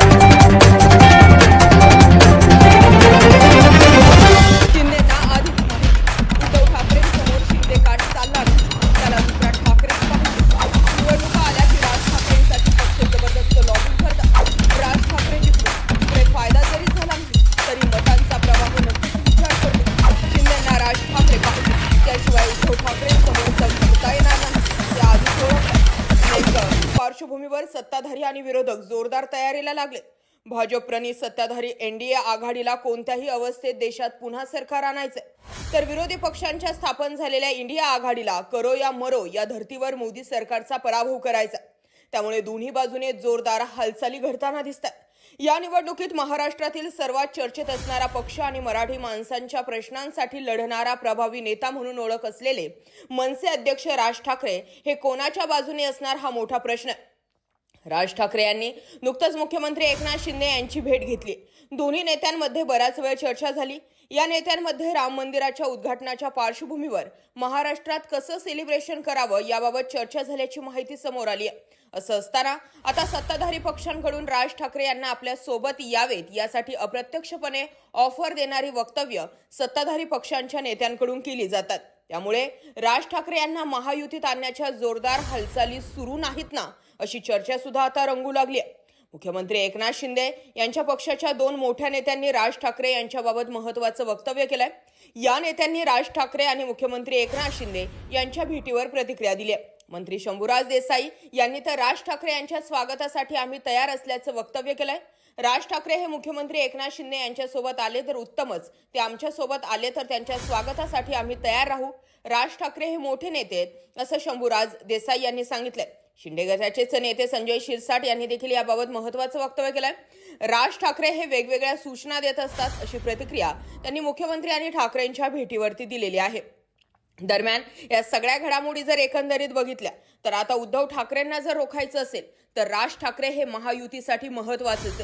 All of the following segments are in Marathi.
Thank you. सत्ताधारी आणि विरोधक जोरदार तयारीला लागले भाजप प्रणित सत्ताधारी एनडीए आघाडीला कोणत्याही अवस्थेत देशात पुन्हा सरकार आणायचं तर विरोधी पक्षांच्या स्थापन झालेल्या इंडिया आघाडीला करो या मरो या धर्तीवर मोदी सरकारचा पराभव करायचा त्यामुळे दोन्ही बाजूने जोरदार हालचाली घडताना दिसतात या निवडणुकीत महाराष्ट्रातील सर्वात चर्चेत असणारा पक्ष आणि मराठी माणसांच्या प्रश्नांसाठी लढणारा प्रभावी नेता म्हणून ओळख असलेले मनसे अध्यक्ष राज ठाकरे हे कोणाच्या बाजूने असणार हा मोठा प्रश्न आहे राज ठाकरे यांनी नुकतंच मुख्यमंत्री एकनाथ शिंदे यांची भेट घेतली दोन्ही नेत्यांमध्ये बराच वेळ चर्चा झाली या नेत्यांमध्ये राम मंदिराच्या उद्घाटनाच्या पार्श्वभूमीवर महाराष्ट्रात कसं सेलिब्रेशन करावं याबाबत चर्चा झाल्याची माहिती समोर आली आहे असं असताना आता सत्ताधारी पक्षांकडून राज ठाकरे यांना आपल्या सोबत यावेत यासाठी अप्रत्यक्षपणे ऑफर देणारी वक्तव्य सत्ताधारी पक्षांच्या नेत्यांकडून केली जातात त्यामुळे राज ठाकरे यांना महायुतीत आणण्याच्या जोरदार हालचाली सुरू नाहीत ना अशी चर्चा सुद्धा आता रंगू लागली आहे मुख्यमंत्री एकनाथ शिंदे यांच्या पक्षाच्या दोन मोठ्या नेत्यांनी राज ठाकरे यांच्याबाबत महत्वाचं वक्तव्य केलंय या नेत्यांनी राज ठाकरे आणि मुख्यमंत्री एकनाथ शिंदे यांच्या भेटीवर प्रतिक्रिया दिली आहे मंत्री शंभूराज देसाई यांनी तर राज ठाकरे यांच्या स्वागतासाठी आम्ही तयार असल्याचं वक्तव्य केलंय राज ठाकरे हे मुख्यमंत्री एकनाथ शिंदे यांच्यासोबत आले तर उत्तमच ते आमच्यासोबत आले तर त्यांच्या स्वागतासाठी आम्ही तयार राहू राज ठाकरे हे मोठे नेते आहेत असं शंभूराज देसाई यांनी सांगितलंय शिंदे गटाचेच नेते संजय शिरसाट यांनी देखील याबाबत महत्वाचं वक्तव्य केलंय राज ठाकरे हे वेगवेगळ्या सूचना देत असतात अशी प्रतिक्रिया त्यांनी मुख्यमंत्री आणि ठाकरेंच्या भेटीवरती दिलेली आहे दरम्यान या सगळ्या घडामोडी जर एकंदरीत बघितल्या तर आता उद्धव ठाकरेंना जर रोखायचं असेल तर राज ठाकरे हे महायुतीसाठी महत्वाचेच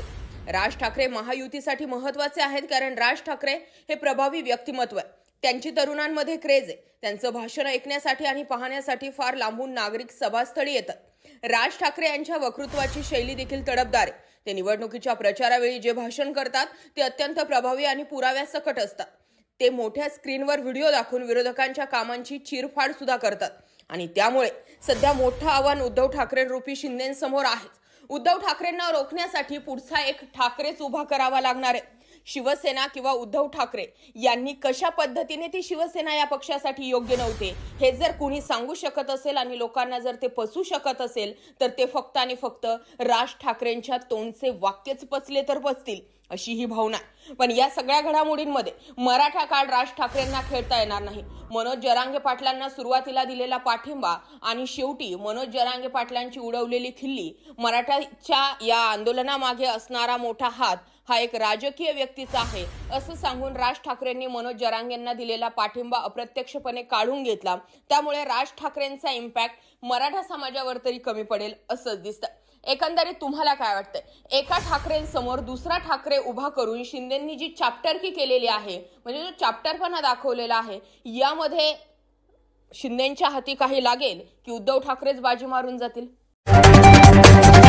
राज ठाकरे महायुतीसाठी महत्वाचे आहेत कारण राज ठाकरे हे प्रभावी व्यक्तिमत्व आहे त्यांची तरुणांमध्ये क्रेज आहे त्यांचं भाषण ऐकण्यासाठी आणि पाहण्यासाठी फार लांबून नागरिक सभास्थळी येतात राज ठाकरे यांच्या वक्तृत्वाची शैली देखील तडपदार आहे ते निवडणुकीच्या प्रचारावेळी जे भाषण करतात ते अत्यंत प्रभावी आणि पुराव्यासकट असतात ते मोठ्या स्क्रीनवर व्हिडिओ दाखवून विरोधकांच्या कामांची चिरफाड सुद्धा करतात आणि त्यामुळे सध्या मोठं आव्हान उद्धव ठाकरे रुपी शिंदेसमोर आहे उद्धव ठाकरेंना रोखण्यासाठी पुढचा एक ठाकरेच उभा करावा लागणार आहे शिवसेना किंवा उद्धव ठाकरे यांनी कशा पद्धतीने ती शिवसेना या पक्षासाठी योग्य नव्हते हे जर कुणी सांगू शकत असेल आणि लोकांना जर ते पसू शकत असेल तर ते फक्त आणि फक्त राज ठाकरेंच्या तोंडचे वाक्यच पचले तर पचतील अशी ही भावना पण या सगळ्या घडामोडींमध्ये मराठा काळ राज ठाकरेंना खेळता येणार नाही मनोज जरांगे पाटलांना सुरुवातीला दिलेला पाठिंबा आणि शेवटी मनोज जरांगे पाटलांची उडवलेली खिल्ली मराठाच्या या आंदोलनामागे असणारा मोठा हात हा एक राजकीय व्यक्तीचा आहे असं सांगून राज ठाकरेंनी मनोज जरांगेंना दिलेला पाठिंबा अप्रत्यक्षपणे काढून घेतला त्यामुळे राज ठाकरेंचा इम्पॅक्ट मराठा समाजावर तरी कमी पडेल असंच दिसतं एकंदरीत तुम्हाला काय वाटतंय एका ठाकरेंसमोर दुसरा ठाकरे प्रकारे उभा करून शिंदेंनी जी की केलेली आहे म्हणजे जो चाप्टरपणा दाखवलेला आहे यामध्ये शिंदेंच्या हाती काही लागेल की उद्धव ठाकरेच बाजी मारून जातील